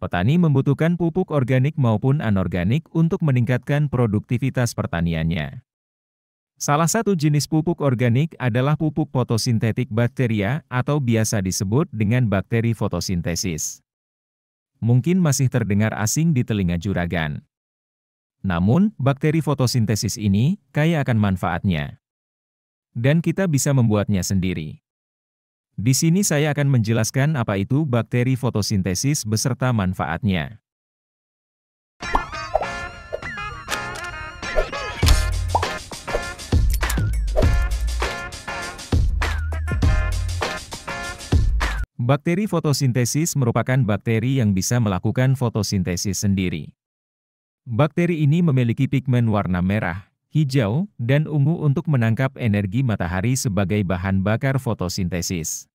Petani membutuhkan pupuk organik maupun anorganik untuk meningkatkan produktivitas pertaniannya. Salah satu jenis pupuk organik adalah pupuk fotosintetik bakteria atau biasa disebut dengan bakteri fotosintesis. Mungkin masih terdengar asing di telinga juragan. Namun, bakteri fotosintesis ini kaya akan manfaatnya. Dan kita bisa membuatnya sendiri. Di sini saya akan menjelaskan apa itu bakteri fotosintesis beserta manfaatnya. Bakteri fotosintesis merupakan bakteri yang bisa melakukan fotosintesis sendiri. Bakteri ini memiliki pigmen warna merah, hijau, dan ungu untuk menangkap energi matahari sebagai bahan bakar fotosintesis.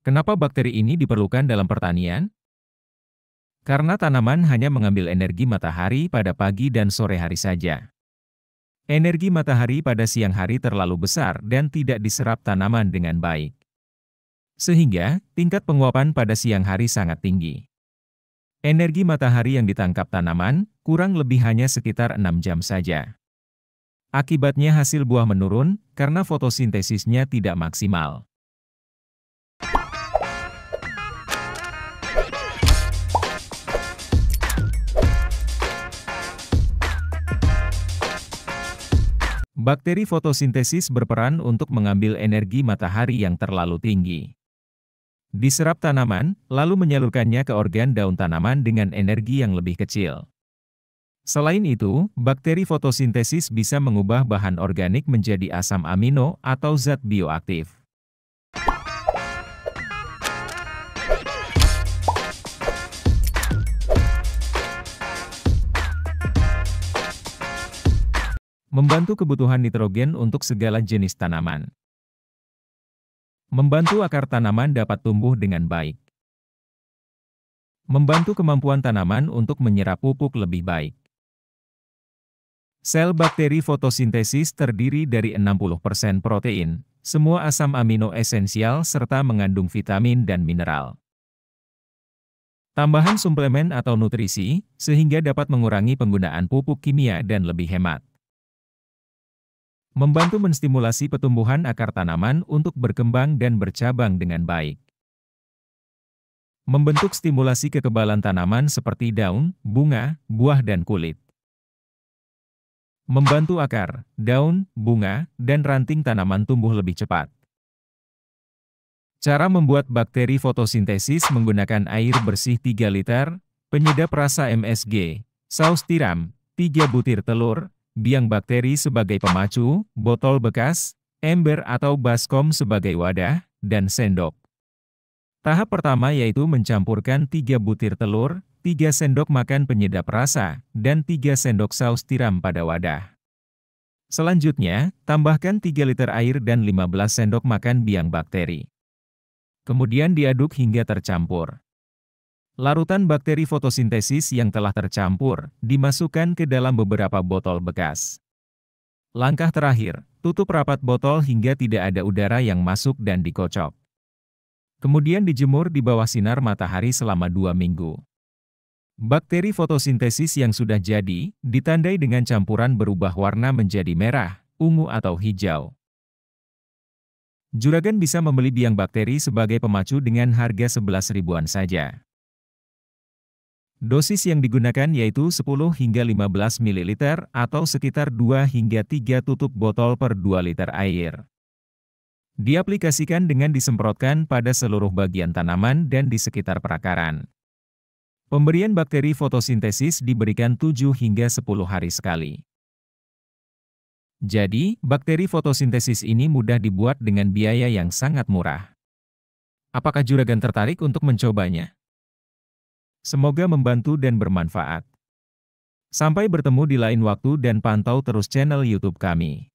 Kenapa bakteri ini diperlukan dalam pertanian? Karena tanaman hanya mengambil energi matahari pada pagi dan sore hari saja. Energi matahari pada siang hari terlalu besar dan tidak diserap tanaman dengan baik. Sehingga, tingkat penguapan pada siang hari sangat tinggi. Energi matahari yang ditangkap tanaman kurang lebih hanya sekitar 6 jam saja. Akibatnya hasil buah menurun karena fotosintesisnya tidak maksimal. Bakteri fotosintesis berperan untuk mengambil energi matahari yang terlalu tinggi. Diserap tanaman, lalu menyalurkannya ke organ daun tanaman dengan energi yang lebih kecil. Selain itu, bakteri fotosintesis bisa mengubah bahan organik menjadi asam amino atau zat bioaktif. Membantu kebutuhan nitrogen untuk segala jenis tanaman. Membantu akar tanaman dapat tumbuh dengan baik. Membantu kemampuan tanaman untuk menyerap pupuk lebih baik. Sel bakteri fotosintesis terdiri dari 60% protein, semua asam amino esensial serta mengandung vitamin dan mineral. Tambahan suplemen atau nutrisi, sehingga dapat mengurangi penggunaan pupuk kimia dan lebih hemat. Membantu menstimulasi pertumbuhan akar tanaman untuk berkembang dan bercabang dengan baik. Membentuk stimulasi kekebalan tanaman seperti daun, bunga, buah dan kulit. Membantu akar, daun, bunga, dan ranting tanaman tumbuh lebih cepat. Cara membuat bakteri fotosintesis menggunakan air bersih 3 liter, penyedap rasa MSG, saus tiram, 3 butir telur, biang bakteri sebagai pemacu, botol bekas, ember atau baskom sebagai wadah, dan sendok. Tahap pertama yaitu mencampurkan 3 butir telur, 3 sendok makan penyedap rasa, dan 3 sendok saus tiram pada wadah. Selanjutnya, tambahkan 3 liter air dan 15 sendok makan biang bakteri. Kemudian diaduk hingga tercampur. Larutan bakteri fotosintesis yang telah tercampur, dimasukkan ke dalam beberapa botol bekas. Langkah terakhir, tutup rapat botol hingga tidak ada udara yang masuk dan dikocok. Kemudian dijemur di bawah sinar matahari selama dua minggu. Bakteri fotosintesis yang sudah jadi, ditandai dengan campuran berubah warna menjadi merah, ungu atau hijau. Juragan bisa membeli biang bakteri sebagai pemacu dengan harga 11 ribuan saja. Dosis yang digunakan yaitu 10 hingga 15 ml atau sekitar 2 hingga 3 tutup botol per 2 liter air. Diaplikasikan dengan disemprotkan pada seluruh bagian tanaman dan di sekitar perakaran. Pemberian bakteri fotosintesis diberikan 7 hingga 10 hari sekali. Jadi, bakteri fotosintesis ini mudah dibuat dengan biaya yang sangat murah. Apakah juragan tertarik untuk mencobanya? Semoga membantu dan bermanfaat. Sampai bertemu di lain waktu dan pantau terus channel YouTube kami.